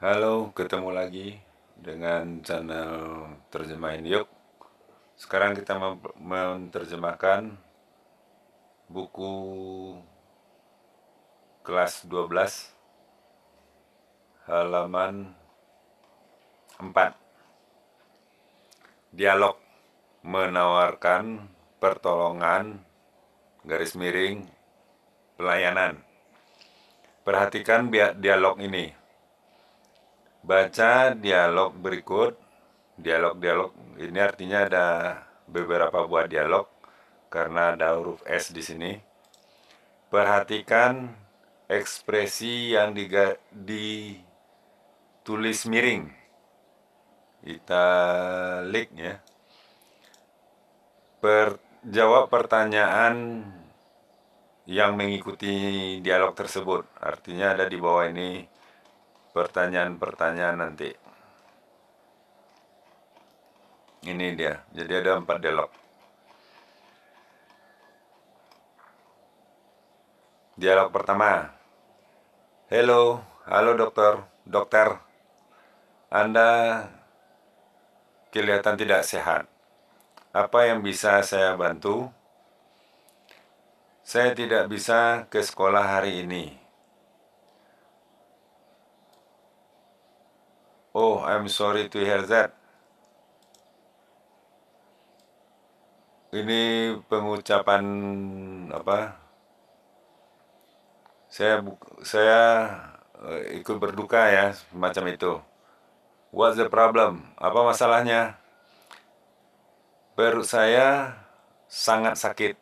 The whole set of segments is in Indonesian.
Halo, ketemu lagi dengan channel Terjemahin Yuk. Sekarang kita menerjemahkan buku kelas 12 halaman 4. Dialog menawarkan pertolongan garis miring pelayanan. Perhatikan dialog ini Baca dialog berikut. Dialog-dialog ini artinya ada beberapa buah dialog karena ada huruf S di sini. Perhatikan ekspresi yang diga, ditulis miring. Italik ya. Per, jawab pertanyaan yang mengikuti dialog tersebut. Artinya ada di bawah ini pertanyaan-pertanyaan nanti. Ini dia, jadi ada empat dialog. Dialog pertama. Halo, halo dokter, dokter. Anda kelihatan tidak sehat. Apa yang bisa saya bantu? Saya tidak bisa ke sekolah hari ini. Oh, I'm sorry to hear that. Ini pengucapan apa? Saya saya eh, ikut berduka ya, semacam itu. What's the problem? Apa masalahnya? Perut saya sangat sakit.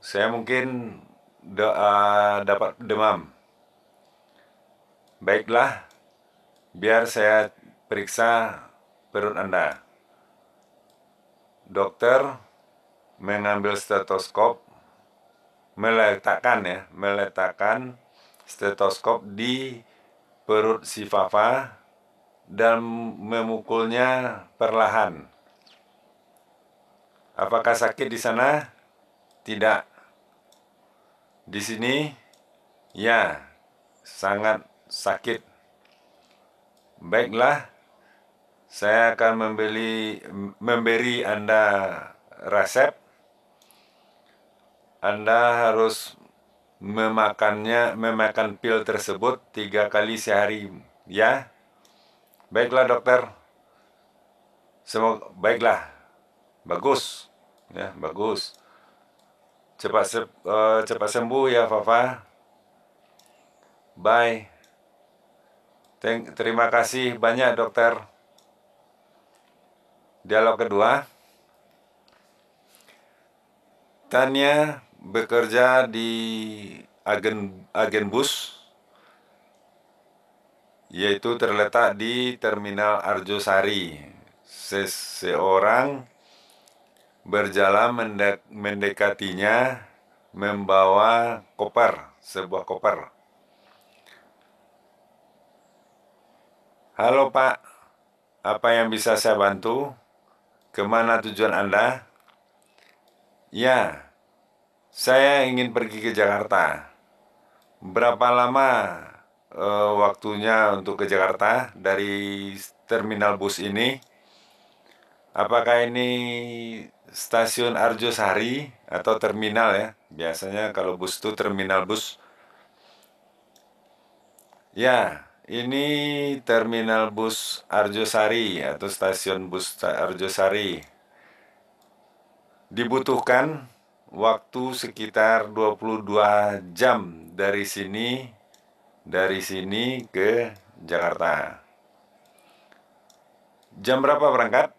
Saya mungkin da, uh, dapat demam. Baiklah, biar saya periksa perut Anda. Dokter mengambil stetoskop, meletakkan ya, meletakkan stetoskop di perut si Fafa dan memukulnya perlahan. Apakah sakit di sana? Tidak. Di sini, ya, sangat sakit. Baiklah, saya akan membeli, memberi Anda resep. Anda harus memakannya, memakan pil tersebut tiga kali sehari, ya. Baiklah dokter. Semoga baiklah. Bagus, ya bagus. Cepat se, uh, cepat sembuh ya Fafa. Bye. Terima kasih banyak dokter. Dialog kedua. Tania bekerja di agen agen bus yaitu terletak di Terminal Arjosari. Seseorang berjalan mendek mendekatinya membawa koper, sebuah koper. Halo Pak, apa yang bisa saya bantu? Kemana tujuan Anda? Ya, saya ingin pergi ke Jakarta. Berapa lama uh, waktunya untuk ke Jakarta dari terminal bus ini? Apakah ini stasiun Arjosari atau terminal ya? Biasanya kalau bus itu terminal bus. Ya, ini terminal bus Arjosari atau stasiun bus Arjosari. Dibutuhkan waktu sekitar 22 jam dari sini dari sini ke Jakarta. Jam berapa berangkat?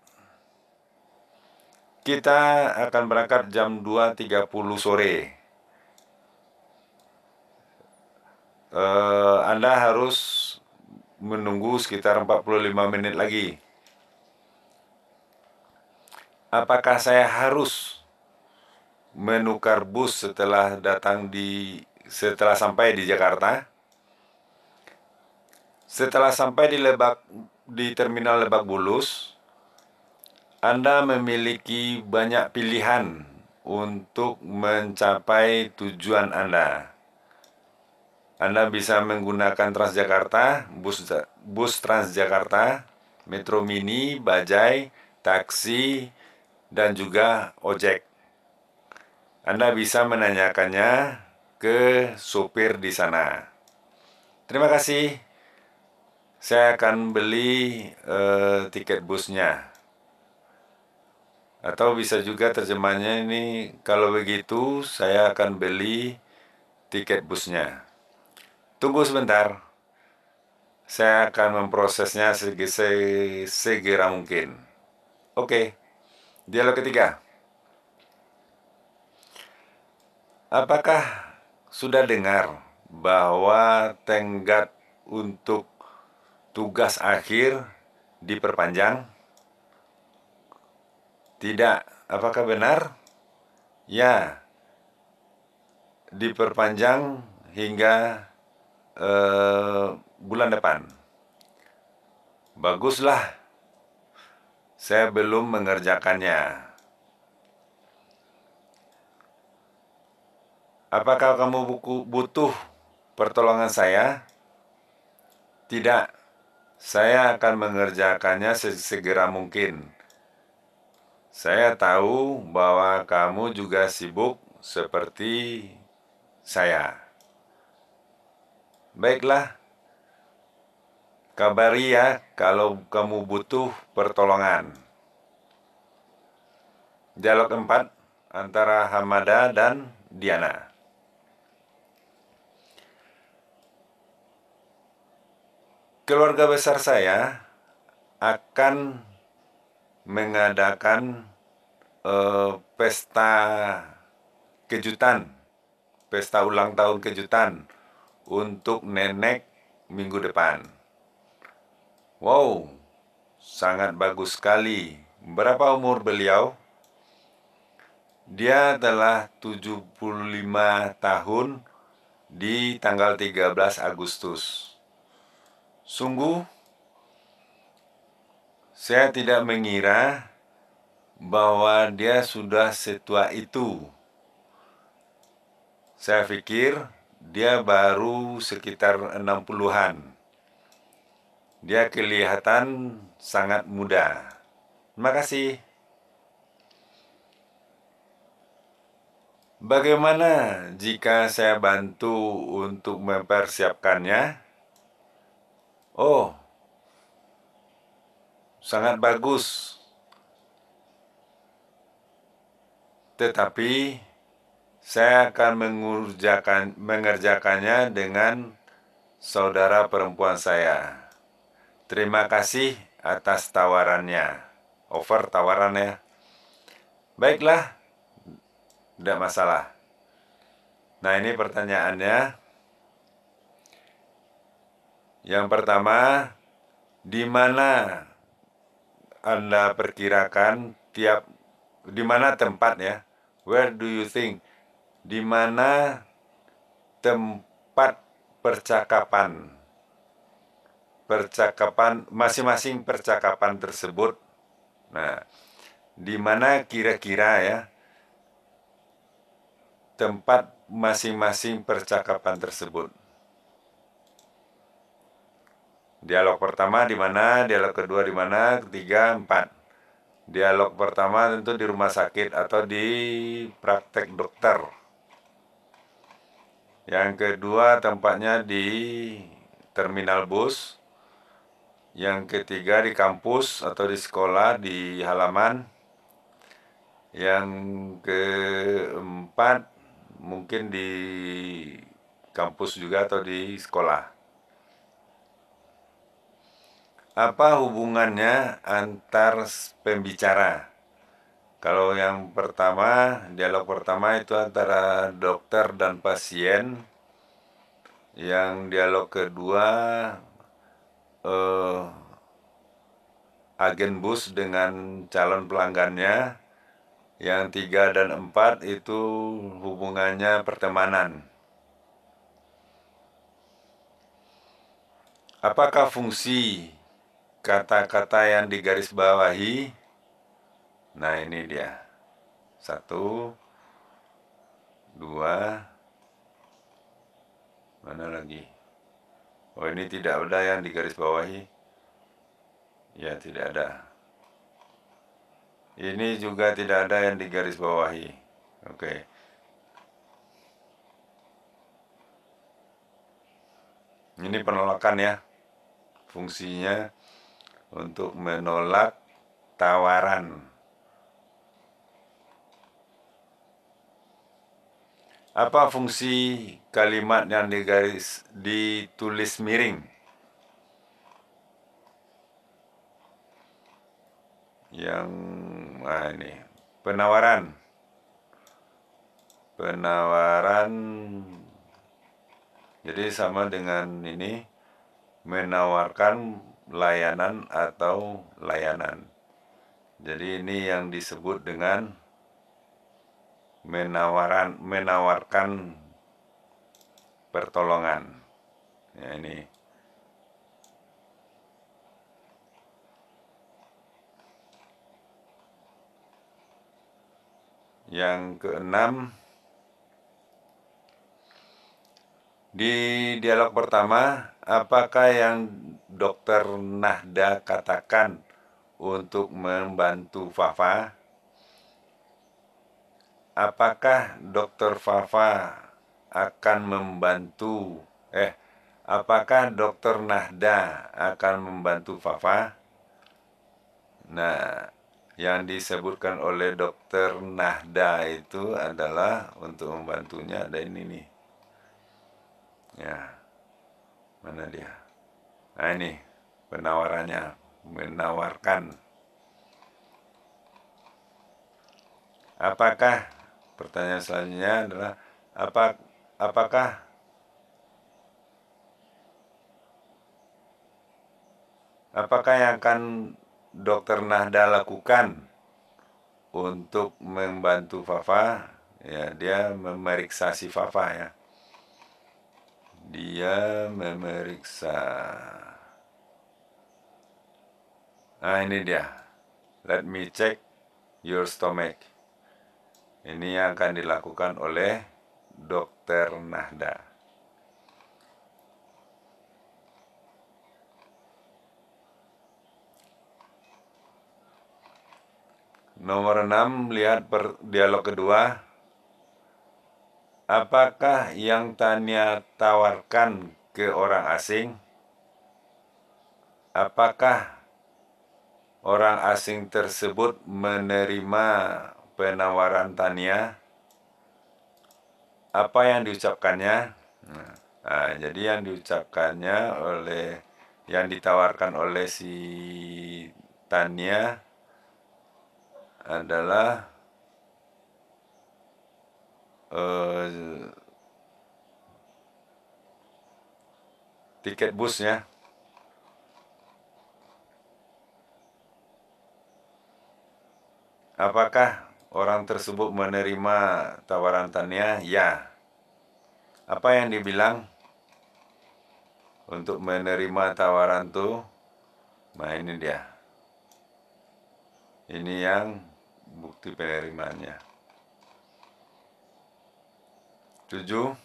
Kita akan berangkat jam 2.30 sore. Eh, anda harus menunggu sekitar 45 menit lagi. Apakah saya harus menukar bus setelah datang di setelah sampai di Jakarta? Setelah sampai di Lebak di Terminal Lebak Bulus, Anda memiliki banyak pilihan untuk mencapai tujuan Anda. Anda bisa menggunakan Transjakarta, bus bus Transjakarta, Metro Mini, Bajai, taksi, dan juga ojek. Anda bisa menanyakannya ke supir di sana. Terima kasih. Saya akan beli uh, tiket busnya. Atau bisa juga terjemahnya ini kalau begitu saya akan beli tiket busnya. Tunggu sebentar. Saya akan memprosesnya segera mungkin. Oke. Dialog ketiga. Apakah sudah dengar bahwa tenggat untuk tugas akhir diperpanjang? Tidak. Apakah benar? Ya. Diperpanjang hingga Eh, bulan depan. Baguslah. Saya belum mengerjakannya. Apakah kamu buku, butuh pertolongan saya? Tidak. Saya akan mengerjakannya segera mungkin. Saya tahu bahwa kamu juga sibuk seperti saya. Baiklah, kabari ya kalau kamu butuh pertolongan. Dialog 4 antara Hamada dan Diana. Keluarga besar saya akan mengadakan uh, pesta kejutan, pesta ulang tahun kejutan untuk nenek minggu depan. Wow, sangat bagus sekali. Berapa umur beliau? Dia telah 75 tahun di tanggal 13 Agustus. Sungguh, saya tidak mengira bahwa dia sudah setua itu. Saya pikir dia baru sekitar 60-an. Dia kelihatan sangat muda. Terima kasih. Bagaimana jika saya bantu untuk mempersiapkannya? Oh, sangat bagus. Tetapi saya akan mengerjakan, mengerjakannya dengan saudara perempuan saya. Terima kasih atas tawarannya. Over tawarannya. Baiklah, tidak masalah. Nah ini pertanyaannya. Yang pertama, di mana Anda perkirakan tiap di mana tempat ya? Where do you think di mana tempat percakapan percakapan masing-masing percakapan tersebut nah di mana kira-kira ya tempat masing-masing percakapan tersebut dialog pertama di mana dialog kedua di mana ketiga empat dialog pertama tentu di rumah sakit atau di praktek dokter yang kedua tempatnya di terminal bus. Yang ketiga di kampus atau di sekolah di halaman. Yang keempat mungkin di kampus juga atau di sekolah. Apa hubungannya antar pembicara? Kalau yang pertama, dialog pertama itu antara dokter dan pasien. Yang dialog kedua eh, agen bus dengan calon pelanggannya. Yang tiga dan empat itu hubungannya pertemanan. Apakah fungsi kata-kata yang digarisbawahi? Nah ini dia. Satu. Dua. Mana lagi? Oh ini tidak ada yang digaris bawahi. Ya tidak ada. Ini juga tidak ada yang digaris bawahi. Oke. Okay. Ini penolakan ya. Fungsinya untuk menolak tawaran Apa fungsi kalimat yang digaris ditulis miring? Yang ah ini penawaran. Penawaran jadi sama dengan ini menawarkan layanan atau layanan. Jadi ini yang disebut dengan menawaran menawarkan pertolongan. Ya ini. Yang keenam di dialog pertama, apakah yang dokter Nahda katakan untuk membantu Fafa apakah Dokter Fafa akan membantu eh apakah Dr. Nahda akan membantu Fafa? Nah, yang disebutkan oleh Dokter Nahda itu adalah untuk membantunya ada ini nih. Ya. Mana dia? Nah, ini penawarannya menawarkan apakah Pertanyaan selanjutnya adalah apa apakah apakah yang akan dokter Nahda lakukan untuk membantu Fafa ya dia memeriksa si Fafa ya dia memeriksa nah ini dia let me check your stomach ini yang akan dilakukan oleh dokter Nahda. Nomor 6, lihat per, dialog kedua. Apakah yang Tania tawarkan ke orang asing? Apakah orang asing tersebut menerima penawaran tania apa yang diucapkannya nah, ah, jadi yang diucapkannya oleh yang ditawarkan oleh si tania adalah uh, tiket busnya apakah orang tersebut menerima tawaran tanya ya apa yang dibilang untuk menerima tawaran tuh nah ini dia ini yang bukti penerimaannya tujuh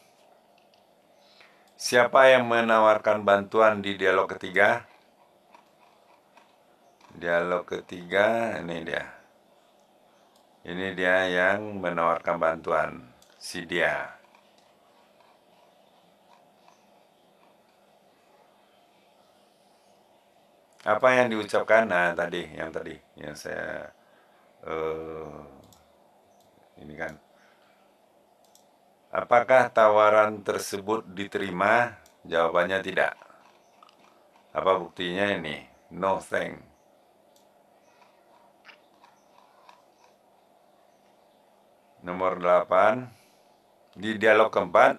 Siapa yang menawarkan bantuan di dialog ketiga? Dialog ketiga, ini dia. Ini dia yang menawarkan bantuan, si dia. Apa yang diucapkan? Nah, tadi, yang tadi, yang saya, uh, ini kan. Apakah tawaran tersebut diterima? Jawabannya tidak. Apa buktinya ini? No thanks. Nomor 8 di dialog keempat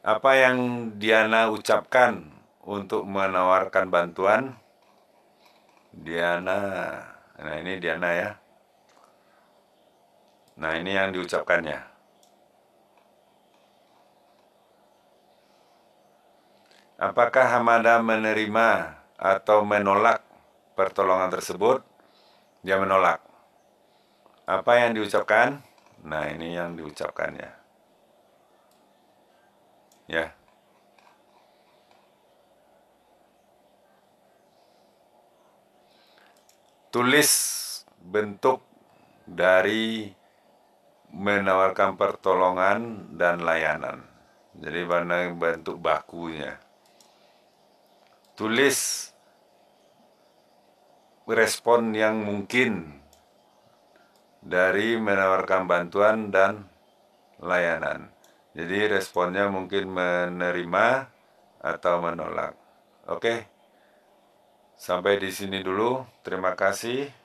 apa yang Diana ucapkan untuk menawarkan bantuan Diana nah ini Diana ya nah ini yang diucapkannya apakah Hamada menerima atau menolak pertolongan tersebut dia menolak apa yang diucapkan nah ini yang diucapkannya ya tulis bentuk dari menawarkan pertolongan dan layanan jadi mana bentuk bakunya tulis respon yang mungkin dari menawarkan bantuan dan layanan. Jadi responnya mungkin menerima atau menolak. Oke. Sampai di sini dulu. Terima kasih.